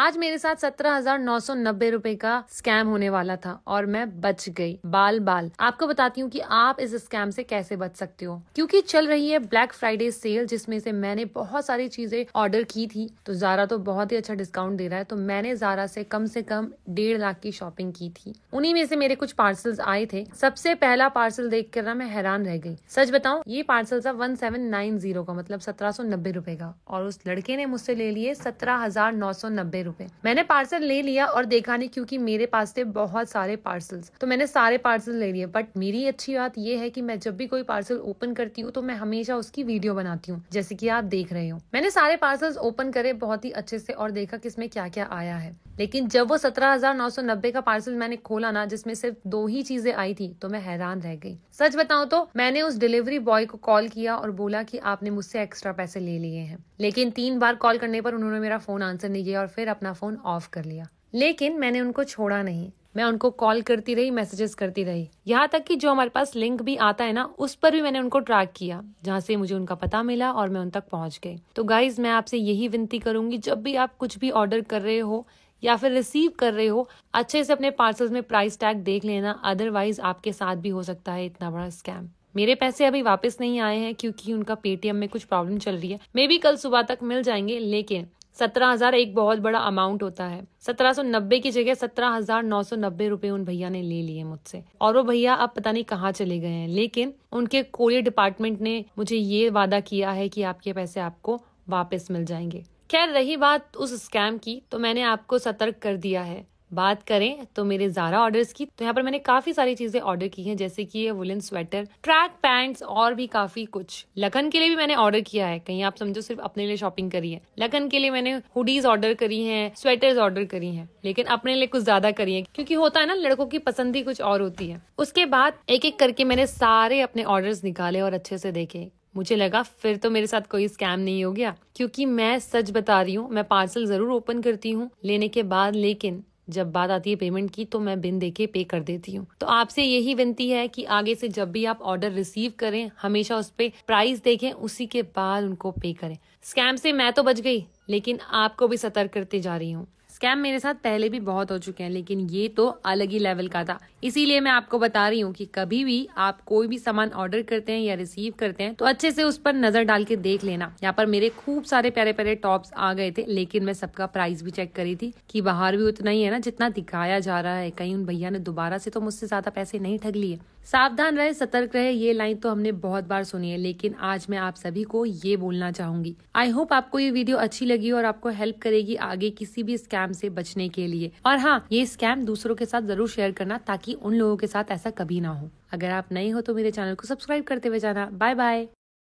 आज मेरे साथ सत्रह हजार नौ सौ नब्बे रूपए का स्कैम होने वाला था और मैं बच गई बाल बाल आपको बताती हूँ कि आप इस स्कैम से कैसे बच सकते हो क्योंकि चल रही है ब्लैक फ्राइडे सेल जिसमें से मैंने बहुत सारी चीजें ऑर्डर की थी तो जारा तो बहुत ही अच्छा डिस्काउंट दे रहा है तो मैंने जारा से कम से कम डेढ़ लाख की शॉपिंग की थी उन्हीं में से मेरे कुछ पार्सल आए थे सबसे पहला पार्सल देख कर ना मैं हैरान रह गई सच बताऊ ये पार्सल था वन सेवन नाइन जीरो का मतलब सत्रह सौ नब्बे रूपए का और उस लड़के ने मुझसे ले लिए सत्रह हजार नौ सौ नब्बे रुपए मैंने पार्सल ले लिया और देखा नहीं क्योंकि मेरे पास थे बहुत सारे पार्सल्स तो मैंने सारे पार्सल ले लिए बट मेरी अच्छी बात यह है कि मैं जब भी कोई पार्सल ओपन करती हूँ तो मैं हमेशा उसकी वीडियो बनाती हूँ जैसे कि आप देख रहे हो मैंने सारे पार्सल्स ओपन करे बहुत ही अच्छे से और देखा इसमें क्या क्या आया है लेकिन जब वो सत्रह हजार नौ सौ नब्बे का पार्सल मैंने खोला ना जिसमें सिर्फ दो ही चीजें आई थी तो मैं हैरान रह गई सच बताऊं तो मैंने उस डिलीवरी बॉय को कॉल किया और बोला कि आपने मुझसे एक्स्ट्रा पैसे ले लिए हैं लेकिन तीन बार कॉल करने पर उन्होंने मेरा फोन आंसर नहीं किया और फिर अपना फोन ऑफ कर लिया लेकिन मैंने उनको छोड़ा नहीं मैं उनको कॉल करती रही मैसेजेस करती रही यहाँ तक कि जो हमारे पास लिंक भी आता है ना उस पर भी मैंने उनको ट्रैक किया जहाँ से मुझे उनका पता मिला और मैं उन तक पहुँच गई तो गाइज मैं आपसे यही विनती करूंगी जब भी आप कुछ भी ऑर्डर कर रहे हो या फिर रिसीव कर रहे हो अच्छे से अपने पार्सल्स में प्राइस टैग देख लेना अदरवाइज आपके साथ भी हो सकता है इतना बड़ा स्कैम मेरे पैसे अभी वापस नहीं आए हैं क्योंकि उनका पेटीएम में कुछ प्रॉब्लम चल रही है मे भी कल सुबह तक मिल जाएंगे लेकिन सत्रह हजार एक बहुत बड़ा अमाउंट होता है सत्रह सौ नब्बे की जगह सत्रह हजार नौ सौ नब्बे रूपए उन भैया ने ले लिए मुझसे और वो भैया अब पता नहीं कहाँ चले गए हैं लेकिन उनके कोरियर डिपार्टमेंट ने मुझे ये वादा किया है कि आपके पैसे आपको वापस मिल जाएंगे खैर रही बात उस स्कैम की तो मैंने आपको सतर्क कर दिया है बात करें तो मेरे जारा ऑर्डर्स की तो यहाँ पर मैंने काफी सारी चीजें ऑर्डर की हैं जैसे कि ये वुलन स्वेटर ट्रैक पैंट्स और भी काफी कुछ लखन के लिए भी मैंने ऑर्डर किया है कहीं आप समझो सिर्फ अपने लिए शॉपिंग करी है लखन के लिए मैंने हुडीज ऑर्डर करी हैं स्वेटर्स ऑर्डर करी हैं लेकिन अपने लिए कुछ ज्यादा करी है क्योंकि होता है ना लड़कों की पसंद ही कुछ और होती है उसके बाद एक एक करके मैंने सारे अपने ऑर्डर निकाले और अच्छे से देखे मुझे लगा फिर तो मेरे साथ कोई स्कैम नहीं हो गया क्योंकि मैं सच बता रही हूँ मैं पार्सल ज़रूर ओपन करती हूँ लेने के बाद लेकिन जब बात आती है पेमेंट की तो मैं बिन देखे पे कर देती हूँ तो आपसे यही विनती है कि आगे से जब भी आप ऑर्डर रिसीव करें हमेशा उस पर प्राइस देखें उसी के बाद उनको पे करें स्कैम से मैं तो बच गई लेकिन आपको भी सतर्क करते जा रही हूँ स्कैम मेरे साथ पहले भी बहुत हो चुके हैं लेकिन ये तो अलग ही लेवल का था इसीलिए मैं आपको बता रही हूँ कि कभी भी आप कोई भी सामान ऑर्डर करते हैं या रिसीव करते हैं तो अच्छे से उस पर नजर डाल के देख लेना यहाँ पर मेरे खूब सारे प्यारे प्यारे टॉप्स आ गए थे लेकिन मैं सबका प्राइस भी चेक करी थी कि बाहर भी उतना ही है ना जितना दिखाया जा रहा है कहीं उन भैया ने दोबारा से तो मुझसे ज्यादा पैसे नहीं ठग लिए सावधान रहे सतर्क रहे ये लाइन तो हमने बहुत बार सुनी है लेकिन आज मैं आप सभी को ये बोलना चाहूंगी आई होप आपको ये वीडियो अच्छी लगी और आपको हेल्प करेगी आगे किसी भी स्कैम से बचने के लिए और हाँ ये स्कैम दूसरों के साथ जरूर शेयर करना ताकि उन लोगों के साथ ऐसा कभी ना हो अगर आप नए हो तो मेरे चैनल को सब्सक्राइब करते हुए जाना बाय बाय